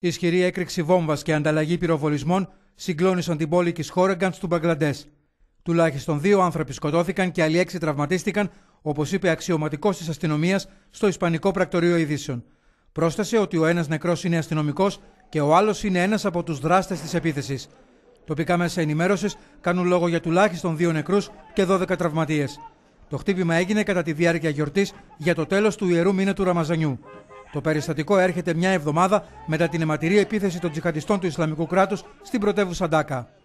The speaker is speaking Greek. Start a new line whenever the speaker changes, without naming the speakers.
ισχυρή έκρηξη βόμβας και ανταλλαγή πυροβολισμών συγκλώνησαν την πόλη τη Χόρεγκαντ του Μπαγκλαντές. Τουλάχιστον δύο άνθρωποι σκοτώθηκαν και άλλοι έξι τραυματίστηκαν, όπως είπε αξιωματικός της αστυνομίας στο Ισπανικό Πρακτορείο Ειδήσεων. Πρόσθεσε ότι ο ένας νεκρός είναι αστυνομικός και ο άλλος είναι ένας από τους δράστες της επίθεσης. Τοπικά μέσα ενημέρωσης κάνουν λόγο για τουλάχιστον δύο νεκρούς και 12 τραυματίες. Το χτύπημα έγινε κατά τη διάρκεια γιορτής για το τέλος του ιερού μήνα του Ραμαζανιού. Το περιστατικό έρχεται μια εβδομάδα μετά την αιματηρή επίθεση των τζιχαντιστών του Ισλαμικού κράτους στην πρωτεύουσα Ντάκα.